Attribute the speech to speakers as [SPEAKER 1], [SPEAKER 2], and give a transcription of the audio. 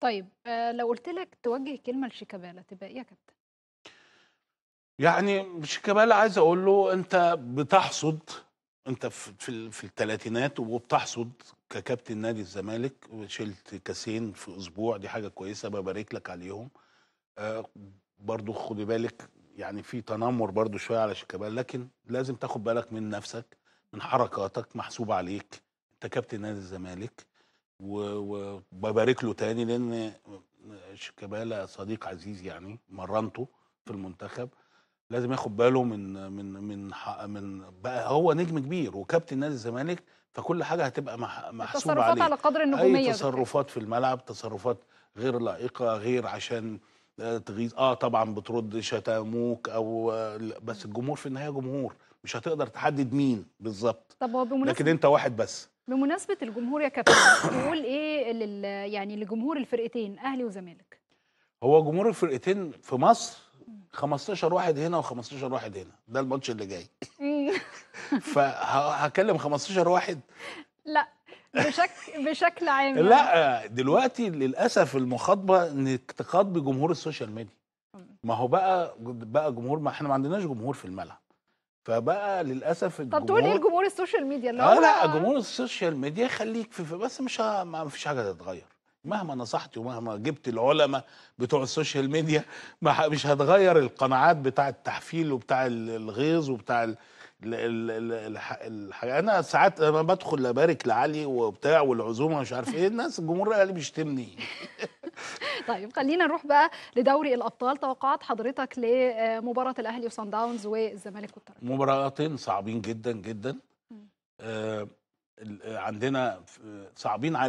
[SPEAKER 1] طيب آه، لو قُلت لك توجّه كلمة لشيكابالا تبقى إيه يا كابتن؟
[SPEAKER 2] يعني شيكابالا عايز أقول له أنت بتحصد أنت في في الثلاثينات وبتحصد ككابتن نادي الزمالك، شِلت كاسين في أسبوع دي حاجة كويسة ببارك لك عليهم، آه، برضو برضه خُدي بالِك يعني في تنمُّر برضه شوية على شيكابالا، لكن لازم تاخُد بالك من نَفْسك، من حركاتك، محسوبة عليك، أنت كابتن نادي الزمالك. وببارك له تاني لان شيكابالا صديق عزيز يعني مرنته في المنتخب لازم ياخد باله من من من من بقى هو نجم كبير وكابتن نادي الزمالك فكل حاجه هتبقى محسوبه عليه تصرفات على قدر النجوميه اي تصرفات في الملعب تصرفات غير لائقه غير عشان آه، تغيظ اه طبعا بترد شتموك او آه، بس الجمهور في النهايه جمهور مش هتقدر تحدد مين بالظبط
[SPEAKER 1] طب هو بمناسبة لكن انت
[SPEAKER 2] واحد بس
[SPEAKER 1] بمناسبه الجمهور يا كابتن تقول ايه لل يعني لجمهور الفرقتين اهلي وزمالك
[SPEAKER 2] هو جمهور الفرقتين في مصر 15 واحد هنا و15 واحد هنا ده الماتش اللي جاي إيه؟ فهكلم 15 واحد
[SPEAKER 1] لا بشكل بشكل عام يعني.
[SPEAKER 2] لا دلوقتي للاسف المخاطبه انك تخاطب جمهور السوشيال ميديا ما هو بقى بقى جمهور ما احنا ما عندناش جمهور في الملعب فبقى للاسف الجمهور طب تقول ايه
[SPEAKER 1] الجمهور السوشيال ميديا اللي هو اه لا
[SPEAKER 2] جمهور السوشيال ميديا خليك في, في بس مش ما فيش حاجه تتغير مهما نصحت ومهما جبت العلماء بتوع السوشيال ميديا مش هتغير القناعات بتاع التحفيل وبتاع الغيظ وبتاع الحاجه انا ساعات انا بدخل ابارك لعلي وبتاع والعزومه مش عارف ايه الناس الجمهور قال بيشتمني
[SPEAKER 1] طيب خلينا نروح بقى لدوري الابطال توقعات حضرتك لمباراه آه، الاهلي وصن داونز والزمالك والترجي
[SPEAKER 2] مباراتين صعبين جدا جدا آه عندنا صعبين علي